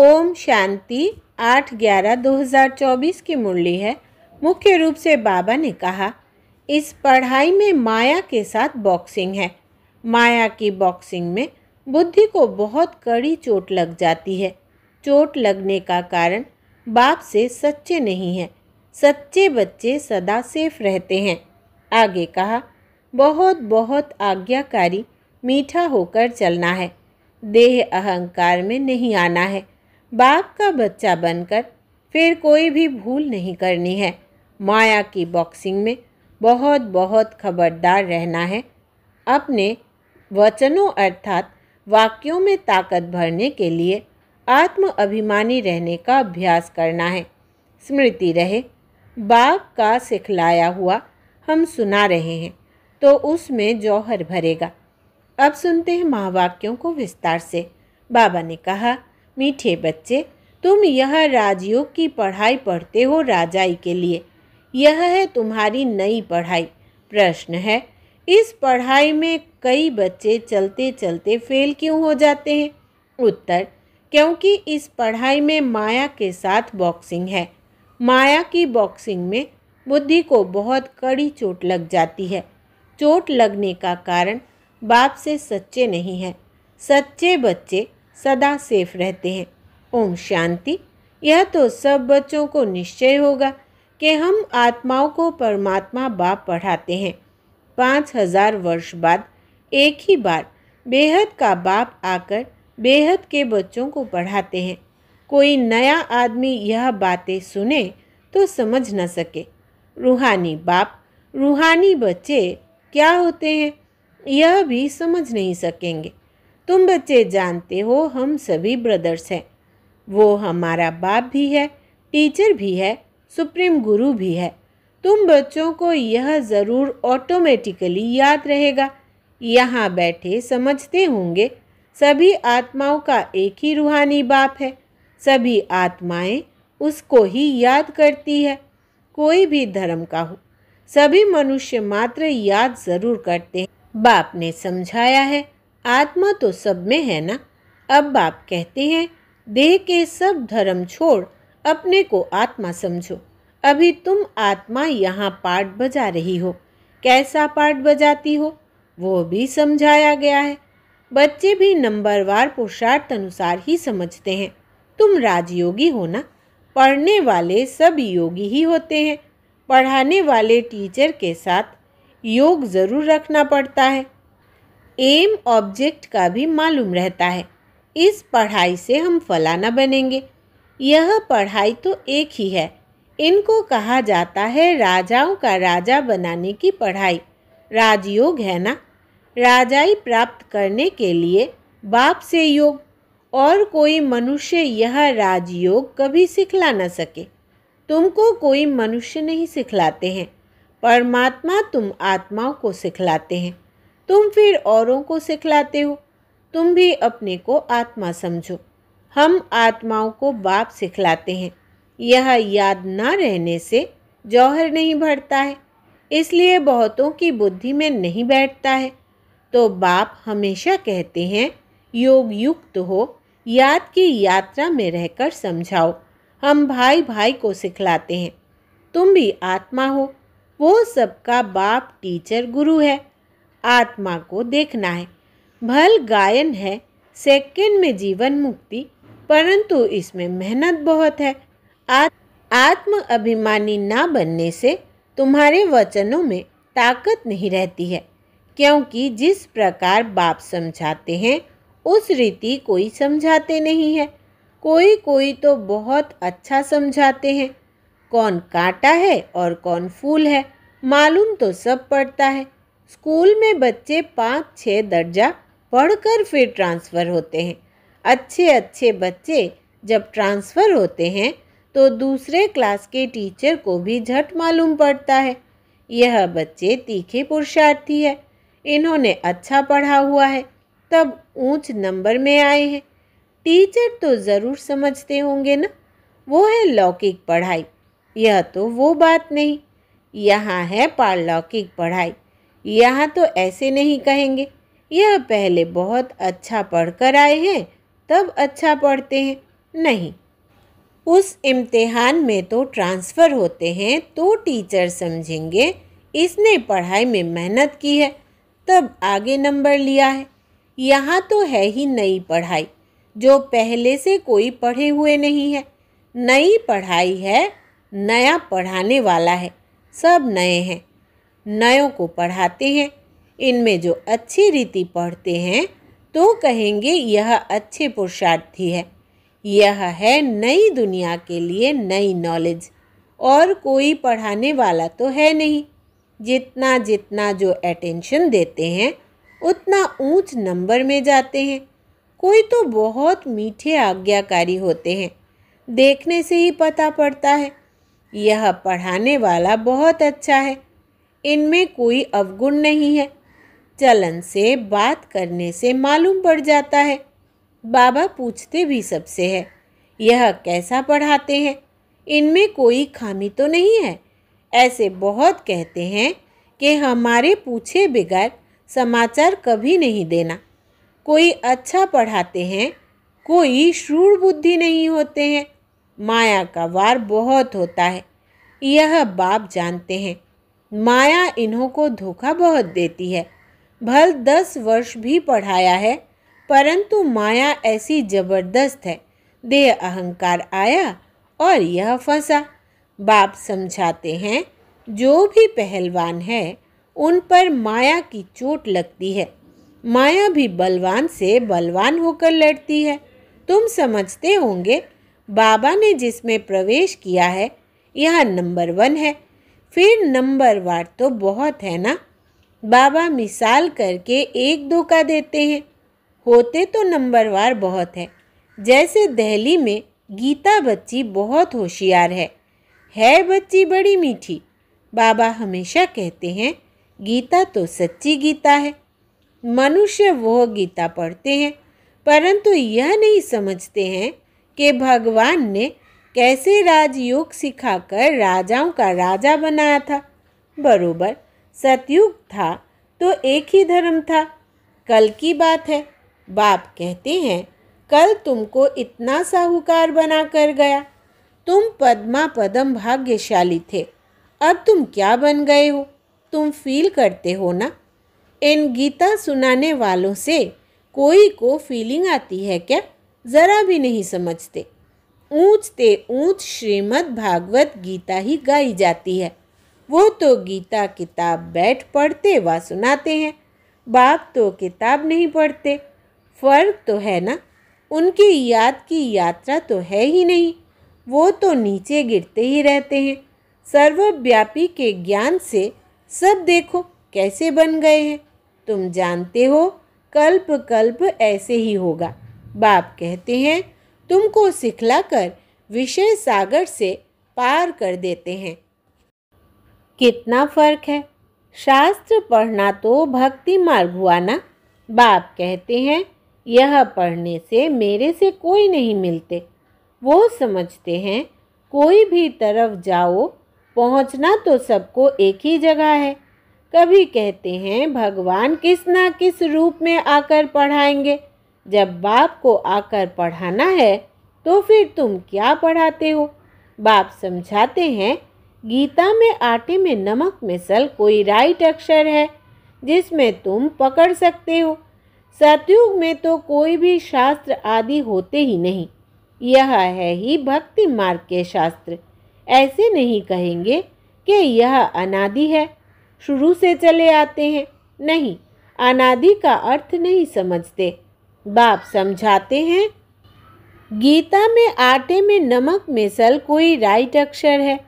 ओम शांति आठ ग्यारह दो हज़ार चौबीस की मुरली है मुख्य रूप से बाबा ने कहा इस पढ़ाई में माया के साथ बॉक्सिंग है माया की बॉक्सिंग में बुद्धि को बहुत कड़ी चोट लग जाती है चोट लगने का कारण बाप से सच्चे नहीं हैं सच्चे बच्चे सदा सेफ रहते हैं आगे कहा बहुत बहुत आज्ञाकारी मीठा होकर चलना है देह अहंकार में नहीं आना है बाप का बच्चा बनकर फिर कोई भी भूल नहीं करनी है माया की बॉक्सिंग में बहुत बहुत खबरदार रहना है अपने वचनों अर्थात वाक्यों में ताकत भरने के लिए आत्म अभिमानी रहने का अभ्यास करना है स्मृति रहे बाप का सिखलाया हुआ हम सुना रहे हैं तो उसमें जौहर भरेगा अब सुनते हैं महावाक्यों को विस्तार से बाबा ने कहा मीठे बच्चे तुम यह राजयोग की पढ़ाई पढ़ते हो राजाई के लिए यह है तुम्हारी नई पढ़ाई प्रश्न है इस पढ़ाई में कई बच्चे चलते चलते फेल क्यों हो जाते हैं उत्तर क्योंकि इस पढ़ाई में माया के साथ बॉक्सिंग है माया की बॉक्सिंग में बुद्धि को बहुत कड़ी चोट लग जाती है चोट लगने का कारण बाप से सच्चे नहीं है सच्चे बच्चे सदा सेफ रहते हैं ओम शांति यह तो सब बच्चों को निश्चय होगा कि हम आत्माओं को परमात्मा बाप पढ़ाते हैं पाँच हजार वर्ष बाद एक ही बार बेहद का बाप आकर बेहद के बच्चों को पढ़ाते हैं कोई नया आदमी यह बातें सुने तो समझ न सके रूहानी बाप रूहानी बच्चे क्या होते हैं यह भी समझ नहीं सकेंगे तुम बच्चे जानते हो हम सभी ब्रदर्स हैं वो हमारा बाप भी है टीचर भी है सुप्रीम गुरु भी है तुम बच्चों को यह ज़रूर ऑटोमेटिकली याद रहेगा यहाँ बैठे समझते होंगे सभी आत्माओं का एक ही रूहानी बाप है सभी आत्माएं उसको ही याद करती है कोई भी धर्म का हो सभी मनुष्य मात्र याद ज़रूर करते हैं बाप ने समझाया है आत्मा तो सब में है ना अब बाप कहते हैं देह के सब धर्म छोड़ अपने को आत्मा समझो अभी तुम आत्मा यहाँ पाठ बजा रही हो कैसा पाठ बजाती हो वो भी समझाया गया है बच्चे भी नंबरवार पुरुषार्थ अनुसार ही समझते हैं तुम राजयोगी हो ना पढ़ने वाले सब योगी ही होते हैं पढ़ाने वाले टीचर के साथ योग ज़रूर रखना पड़ता है एम ऑब्जेक्ट का भी मालूम रहता है इस पढ़ाई से हम फलाना बनेंगे यह पढ़ाई तो एक ही है इनको कहा जाता है राजाओं का राजा बनाने की पढ़ाई राजयोग है ना राजाई प्राप्त करने के लिए बाप से योग और कोई मनुष्य यह राजयोग कभी सिखला न सके तुमको कोई मनुष्य नहीं सिखलाते हैं परमात्मा तुम आत्माओं को सिखलाते हैं तुम फिर औरों को सिखलाते हो तुम भी अपने को आत्मा समझो हम आत्माओं को बाप सिखलाते हैं यह याद ना रहने से जौहर नहीं भरता है इसलिए बहुतों की बुद्धि में नहीं बैठता है तो बाप हमेशा कहते हैं योग युक्त हो याद की यात्रा में रहकर समझाओ हम भाई भाई को सिखलाते हैं तुम भी आत्मा हो वो सबका बाप टीचर गुरु है आत्मा को देखना है भल गायन है सेकंड में जीवन मुक्ति परंतु इसमें मेहनत बहुत है आत, आत्म अभिमानी ना बनने से तुम्हारे वचनों में ताकत नहीं रहती है क्योंकि जिस प्रकार बाप समझाते हैं उस रीति कोई समझाते नहीं है कोई कोई तो बहुत अच्छा समझाते हैं कौन कांटा है और कौन फूल है मालूम तो सब पड़ता है स्कूल में बच्चे पाँच छः दर्जा पढ़कर फिर ट्रांसफ़र होते हैं अच्छे अच्छे बच्चे जब ट्रांसफ़र होते हैं तो दूसरे क्लास के टीचर को भी झट मालूम पड़ता है यह बच्चे तीखे पुरुषार्थी है इन्होंने अच्छा पढ़ा हुआ है तब ऊंच नंबर में आए हैं टीचर तो ज़रूर समझते होंगे ना वो है लौकिक पढ़ाई यह तो वो बात नहीं यहाँ है पारलौकिक पढ़ाई यहाँ तो ऐसे नहीं कहेंगे यह पहले बहुत अच्छा पढ़कर आए हैं तब अच्छा पढ़ते हैं नहीं उस इम्तिहान में तो ट्रांसफ़र होते हैं तो टीचर समझेंगे इसने पढ़ाई में मेहनत की है तब आगे नंबर लिया है यहाँ तो है ही नई पढ़ाई जो पहले से कोई पढ़े हुए नहीं है नई पढ़ाई है नया पढ़ाने वाला है सब नए हैं नयों को पढ़ाते हैं इनमें जो अच्छी रीति पढ़ते हैं तो कहेंगे यह अच्छे पुरुषार्थी है यह है नई दुनिया के लिए नई नॉलेज और कोई पढ़ाने वाला तो है नहीं जितना जितना जो अटेंशन देते हैं उतना ऊंच नंबर में जाते हैं कोई तो बहुत मीठे आज्ञाकारी होते हैं देखने से ही पता पड़ता है यह पढ़ाने वाला बहुत अच्छा है इनमें कोई अवगुण नहीं है चलन से बात करने से मालूम पड़ जाता है बाबा पूछते भी सबसे है यह कैसा पढ़ाते हैं इनमें कोई खामी तो नहीं है ऐसे बहुत कहते हैं कि हमारे पूछे बगैर समाचार कभी नहीं देना कोई अच्छा पढ़ाते हैं कोई शूर बुद्धि नहीं होते हैं माया का वार बहुत होता है यह बाप जानते हैं माया इन्हों को धोखा बहुत देती है भल दस वर्ष भी पढ़ाया है परंतु माया ऐसी जबरदस्त है देह अहंकार आया और यह फंसा बाप समझाते हैं जो भी पहलवान है उन पर माया की चोट लगती है माया भी बलवान से बलवान होकर लड़ती है तुम समझते होंगे बाबा ने जिसमें प्रवेश किया है यह नंबर वन है फिर नंबर वार तो बहुत है ना बाबा मिसाल करके एक दो का देते हैं होते तो नंबरवार बहुत है जैसे दहली में गीता बच्ची बहुत होशियार है है बच्ची बड़ी मीठी बाबा हमेशा कहते हैं गीता तो सच्ची गीता है मनुष्य वह गीता पढ़ते हैं परंतु यह नहीं समझते हैं कि भगवान ने कैसे राजयोग सिखाकर राजाओं का राजा बनाया था बरोबर सतयुग था तो एक ही धर्म था कल की बात है बाप कहते हैं कल तुमको इतना साहूकार बना कर गया तुम पद्मा पदम भाग्यशाली थे अब तुम क्या बन गए हो तुम फील करते हो ना इन गीता सुनाने वालों से कोई को फीलिंग आती है क्या ज़रा भी नहीं समझते ऊंच ते ऊंच श्रीमद् भागवत गीता ही गाई जाती है वो तो गीता किताब बैठ पढ़ते व सुनाते हैं बाप तो किताब नहीं पढ़ते फ़र्क तो है ना उनकी याद की यात्रा तो है ही नहीं वो तो नीचे गिरते ही रहते हैं सर्वव्यापी के ज्ञान से सब देखो कैसे बन गए हैं तुम जानते हो कल्प कल्प ऐसे ही होगा बाप कहते हैं तुमको सिखलाकर विषय सागर से पार कर देते हैं कितना फर्क है शास्त्र पढ़ना तो भक्ति मार्ग हुआ ना बाप कहते हैं यह पढ़ने से मेरे से कोई नहीं मिलते वो समझते हैं कोई भी तरफ जाओ पहुंचना तो सबको एक ही जगह है कभी कहते हैं भगवान किस ना किस रूप में आकर पढ़ाएंगे जब बाप को आकर पढ़ाना है तो फिर तुम क्या पढ़ाते हो बाप समझाते हैं गीता में आटे में नमक मिसल कोई राइट अक्षर है जिसमें तुम पकड़ सकते हो सतयुग में तो कोई भी शास्त्र आदि होते ही नहीं यह है ही भक्ति मार्ग के शास्त्र ऐसे नहीं कहेंगे कि यह अनादि है शुरू से चले आते हैं नहीं अनादि का अर्थ नहीं समझते बाप समझाते हैं गीता में आटे में नमक मिसल कोई राइट अक्षर है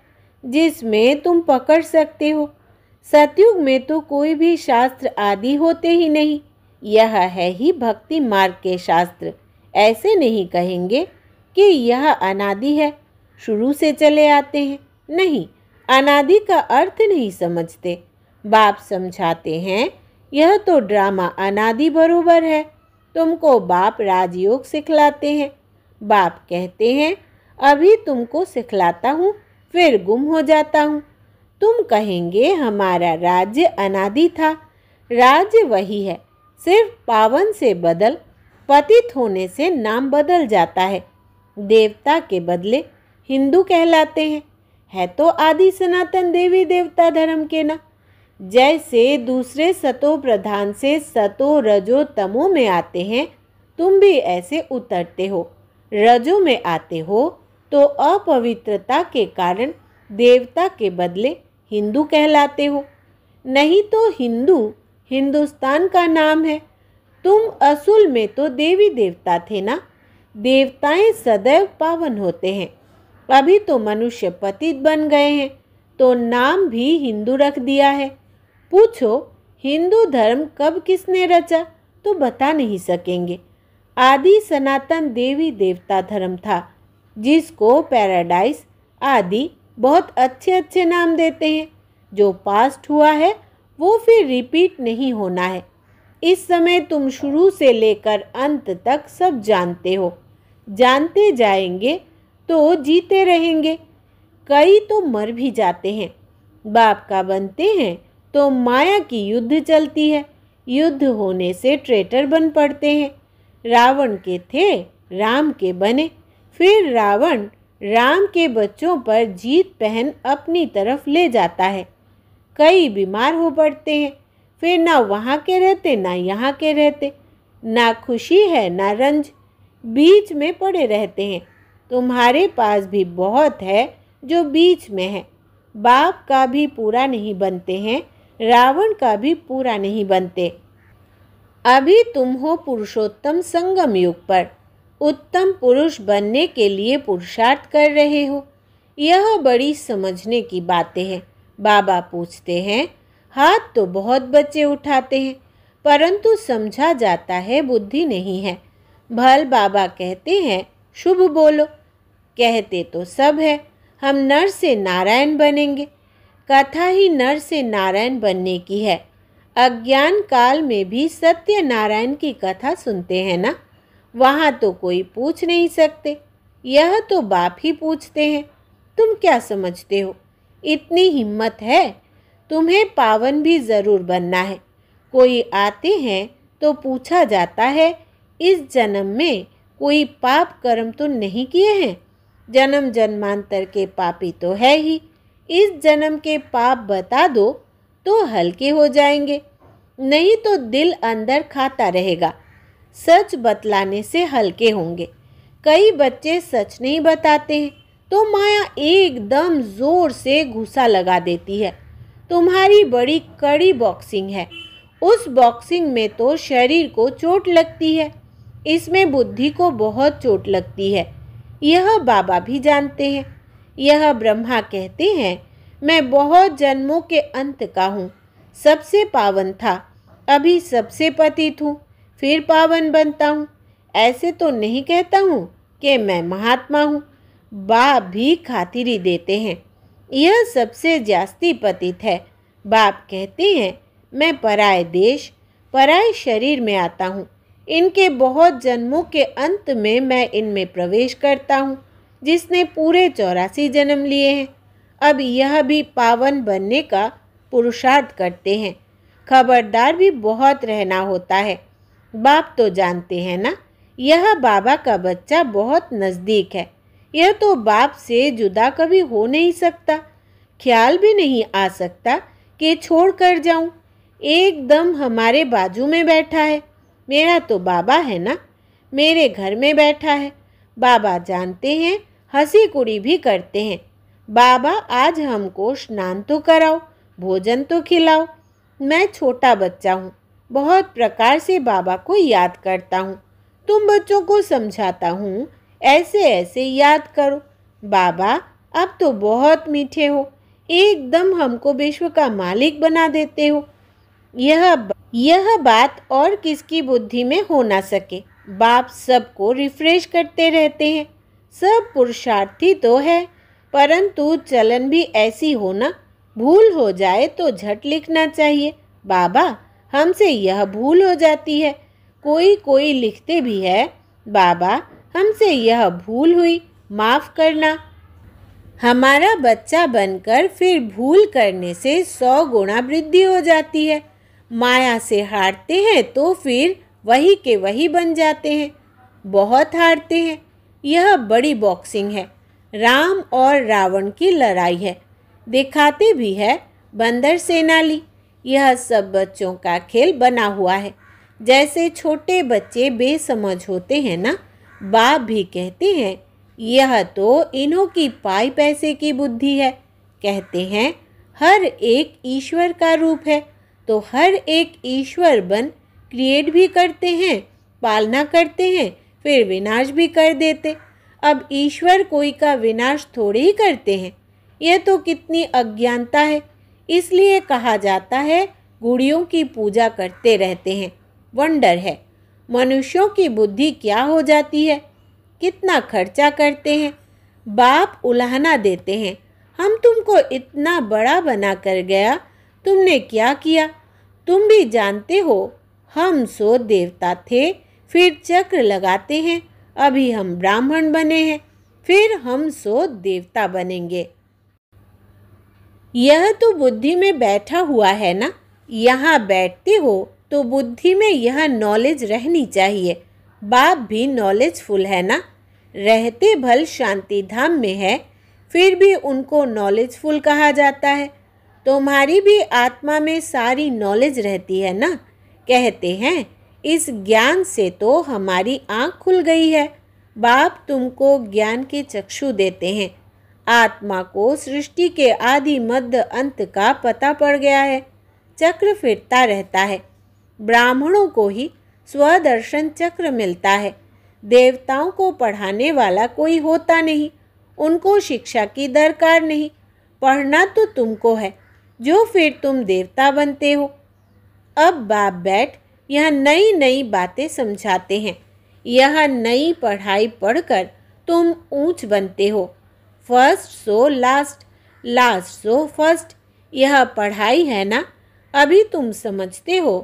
जिसमें तुम पकड़ सकते हो सतयुग में तो कोई भी शास्त्र आदि होते ही नहीं यह है ही भक्ति मार्ग के शास्त्र ऐसे नहीं कहेंगे कि यह अनादि है शुरू से चले आते हैं नहीं अनादि का अर्थ नहीं समझते बाप समझाते हैं यह तो ड्रामा अनादि बरोबर है तुमको बाप राजयोग सिखलाते हैं बाप कहते हैं अभी तुमको सिखलाता हूँ फिर गुम हो जाता हूँ तुम कहेंगे हमारा राज्य अनादि था राज्य वही है सिर्फ पावन से बदल पतित होने से नाम बदल जाता है देवता के बदले हिंदू कहलाते हैं है तो आदि सनातन देवी देवता धर्म के ना जैसे दूसरे सतो प्रधान से सतो रजो तमो में आते हैं तुम भी ऐसे उतरते हो रजो में आते हो तो अपवित्रता के कारण देवता के बदले हिंदू कहलाते हो नहीं तो हिंदू हिंदुस्तान का नाम है तुम असुल में तो देवी देवता थे ना देवताएं सदैव पावन होते हैं अभी तो मनुष्य पतित बन गए हैं तो नाम भी हिंदू रख दिया है पूछो हिंदू धर्म कब किसने रचा तो बता नहीं सकेंगे आदि सनातन देवी देवता धर्म था जिसको पैराडाइज आदि बहुत अच्छे अच्छे नाम देते हैं जो पास्ट हुआ है वो फिर रिपीट नहीं होना है इस समय तुम शुरू से लेकर अंत तक सब जानते हो जानते जाएंगे तो जीते रहेंगे कई तो मर भी जाते हैं बाप का बनते हैं तो माया की युद्ध चलती है युद्ध होने से ट्रेटर बन पड़ते हैं रावण के थे राम के बने फिर रावण राम के बच्चों पर जीत पहन अपनी तरफ ले जाता है कई बीमार हो पड़ते हैं फिर ना वहाँ के रहते ना यहाँ के रहते ना खुशी है ना रंज बीच में पड़े रहते हैं तुम्हारे पास भी बहुत है जो बीच में है बाप का भी पूरा नहीं बनते हैं रावण का भी पूरा नहीं बनते अभी तुम हो पुरुषोत्तम संगम युग पर उत्तम पुरुष बनने के लिए पुरुषार्थ कर रहे हो यह बड़ी समझने की बातें हैं बाबा पूछते हैं हाथ तो बहुत बच्चे उठाते हैं परंतु समझा जाता है बुद्धि नहीं है भल बाबा कहते हैं शुभ बोलो कहते तो सब है हम नर से नारायण बनेंगे कथा ही नर से नारायण बनने की है अज्ञान काल में भी सत्य नारायण की कथा सुनते हैं ना वहाँ तो कोई पूछ नहीं सकते यह तो बाप ही पूछते हैं तुम क्या समझते हो इतनी हिम्मत है तुम्हें पावन भी ज़रूर बनना है कोई आते हैं तो पूछा जाता है इस जन्म में कोई पाप कर्म तो नहीं किए हैं जन्म जन्मांतर के पापी तो है ही इस जन्म के पाप बता दो तो हल्के हो जाएंगे नहीं तो दिल अंदर खाता रहेगा सच बतलाने से हल्के होंगे कई बच्चे सच नहीं बताते हैं तो माया एकदम ज़ोर से घुसा लगा देती है तुम्हारी बड़ी कड़ी बॉक्सिंग है उस बॉक्सिंग में तो शरीर को चोट लगती है इसमें बुद्धि को बहुत चोट लगती है यह बाबा भी जानते हैं यह ब्रह्मा कहते हैं मैं बहुत जन्मों के अंत का हूँ सबसे पावन था अभी सबसे पतित हूँ फिर पावन बनता हूँ ऐसे तो नहीं कहता हूँ कि मैं महात्मा हूँ बाप भी खातिरी देते हैं यह सबसे जास्ती पतित है बाप कहते हैं मैं पराय देश पराय शरीर में आता हूँ इनके बहुत जन्मों के अंत में मैं इनमें प्रवेश करता हूँ जिसने पूरे चौरासी जन्म लिए हैं अब यह भी पावन बनने का पुरुषार्थ करते हैं खबरदार भी बहुत रहना होता है बाप तो जानते हैं ना यह बाबा का बच्चा बहुत नज़दीक है यह तो बाप से जुदा कभी हो नहीं सकता ख्याल भी नहीं आ सकता कि छोड़ कर जाऊँ एकदम हमारे बाजू में बैठा है मेरा तो बाबा है ना मेरे घर में बैठा है बाबा जानते हैं हंसी कुड़ी भी करते हैं बाबा आज हमको स्नान तो कराओ भोजन तो खिलाओ मैं छोटा बच्चा हूँ बहुत प्रकार से बाबा को याद करता हूँ तुम बच्चों को समझाता हूँ ऐसे ऐसे याद करो बाबा अब तो बहुत मीठे हो एकदम हमको विश्व का मालिक बना देते हो यह यह बात और किसकी बुद्धि में हो ना सके बाप सबको रिफ्रेश करते रहते हैं सब पुरुषार्थी तो है परंतु चलन भी ऐसी होना भूल हो जाए तो झट लिखना चाहिए बाबा हमसे यह भूल हो जाती है कोई कोई लिखते भी है बाबा हमसे यह भूल हुई माफ़ करना हमारा बच्चा बनकर फिर भूल करने से सौ गुणा वृद्धि हो जाती है माया से हारते हैं तो फिर वही के वही बन जाते हैं बहुत हारते हैं यह बड़ी बॉक्सिंग है राम और रावण की लड़ाई है दिखाते भी है बंदर सेनाली यह सब बच्चों का खेल बना हुआ है जैसे छोटे बच्चे बेसमझ होते हैं ना बाप भी कहते हैं यह तो इन्हों की पाई पैसे की बुद्धि है कहते हैं हर एक ईश्वर का रूप है तो हर एक ईश्वर बन क्रिएट भी करते हैं पालना करते हैं फिर विनाश भी कर देते अब ईश्वर कोई का विनाश थोड़े ही करते हैं यह तो कितनी अज्ञानता है इसलिए कहा जाता है गुड़ियों की पूजा करते रहते हैं वंडर है मनुष्यों की बुद्धि क्या हो जाती है कितना खर्चा करते हैं बाप उलाहना देते हैं हम तुमको इतना बड़ा बना कर गया तुमने क्या किया तुम भी जानते हो हम सो देवता थे फिर चक्र लगाते हैं अभी हम ब्राह्मण बने हैं फिर हम सो देवता बनेंगे यह तो बुद्धि में बैठा हुआ है ना यहाँ बैठते हो तो बुद्धि में यह नॉलेज रहनी चाहिए बाप भी नॉलेजफुल है ना रहते भल शांति धाम में है फिर भी उनको नॉलेजफुल कहा जाता है तुम्हारी भी आत्मा में सारी नॉलेज रहती है ना कहते हैं इस ज्ञान से तो हमारी आँख खुल गई है बाप तुमको ज्ञान के चक्षु देते हैं आत्मा को सृष्टि के आदि मध्य अंत का पता पड़ गया है चक्र फिरता रहता है ब्राह्मणों को ही स्वदर्शन चक्र मिलता है देवताओं को पढ़ाने वाला कोई होता नहीं उनको शिक्षा की दरकार नहीं पढ़ना तो तुमको है जो फिर तुम देवता बनते हो अब बाप बैठ यह नई नई बातें समझाते हैं यह नई पढ़ाई पढ़कर तुम ऊंच बनते हो first so last last so first यह पढ़ाई है ना अभी तुम समझते हो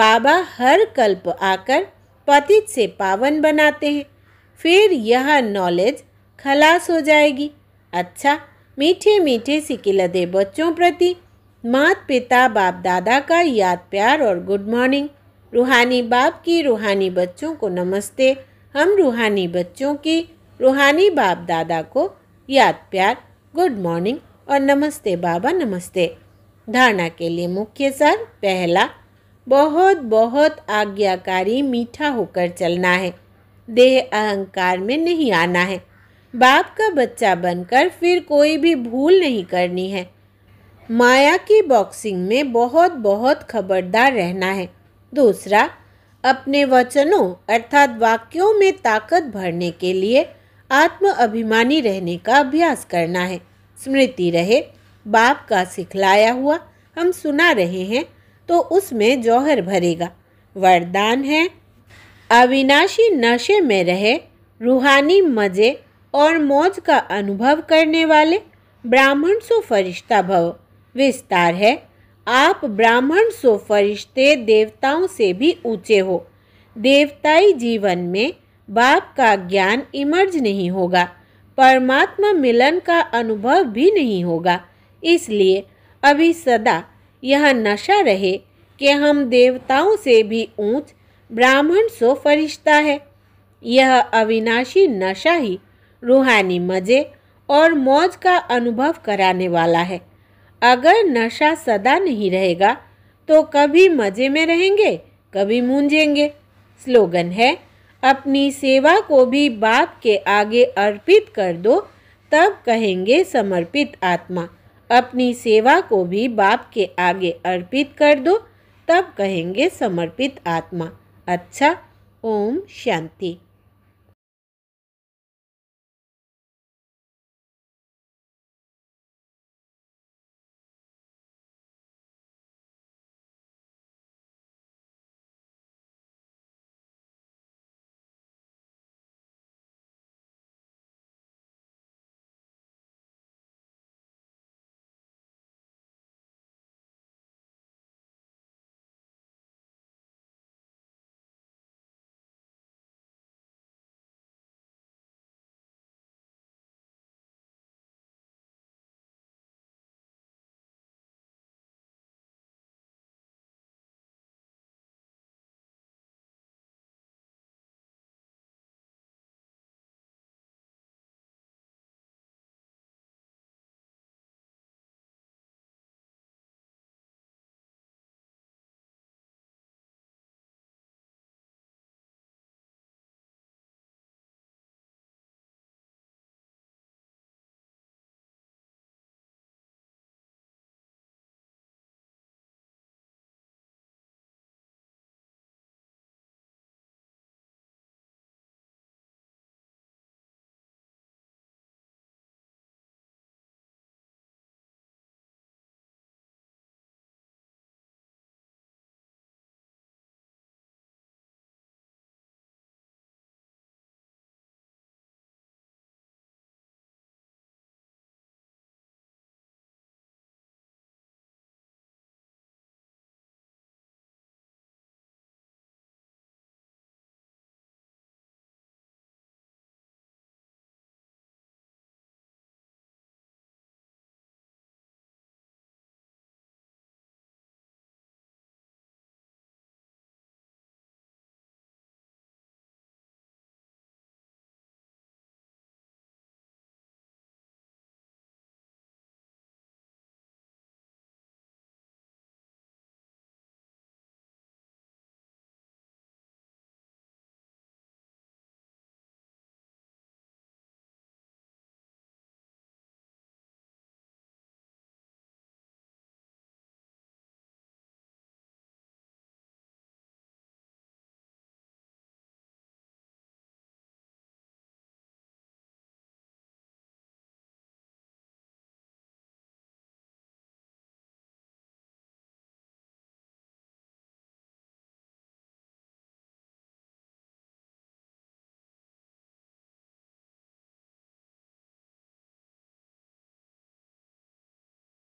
बाबा हर कल्प आकर पतित से पावन बनाते हैं फिर यह नॉलेज खलास हो जाएगी अच्छा मीठे मीठे सिकिलदे बच्चों प्रति मात पिता बाप दादा का याद प्यार और गुड मॉर्निंग रूहानी बाप की रूहानी बच्चों को नमस्ते हम रूहानी बच्चों की रूहानी बाप दादा को याद प्यार गुड मॉर्निंग और नमस्ते बाबा नमस्ते धारणा के लिए मुख्य सर पहला बहुत बहुत आज्ञाकारी मीठा होकर चलना है देह अहंकार में नहीं आना है बाप का बच्चा बनकर फिर कोई भी भूल नहीं करनी है माया की बॉक्सिंग में बहुत बहुत खबरदार रहना है दूसरा अपने वचनों अर्थात वाक्यों में ताकत भरने के लिए आत्म अभिमानी रहने का अभ्यास करना है स्मृति रहे बाप का सिखलाया हुआ हम सुना रहे हैं तो उसमें जौहर भरेगा वरदान है अविनाशी नशे में रहे रूहानी मज़े और मौज का अनुभव करने वाले ब्राह्मण सो फरिश्ता भव विस्तार है आप ब्राह्मण सो फरिश्ते देवताओं से भी ऊंचे हो देवताई जीवन में बाप का ज्ञान इमर्ज नहीं होगा परमात्मा मिलन का अनुभव भी नहीं होगा इसलिए अभी सदा यह नशा रहे कि हम देवताओं से भी ऊंच ब्राह्मण सो फरिश्ता है यह अविनाशी नशा ही रूहानी मज़े और मौज का अनुभव कराने वाला है अगर नशा सदा नहीं रहेगा तो कभी मज़े में रहेंगे कभी मूंझेंगे स्लोगन है अपनी सेवा को भी बाप के आगे अर्पित कर दो तब कहेंगे समर्पित आत्मा अपनी सेवा को भी बाप के आगे अर्पित कर दो तब कहेंगे समर्पित आत्मा अच्छा ओम शांति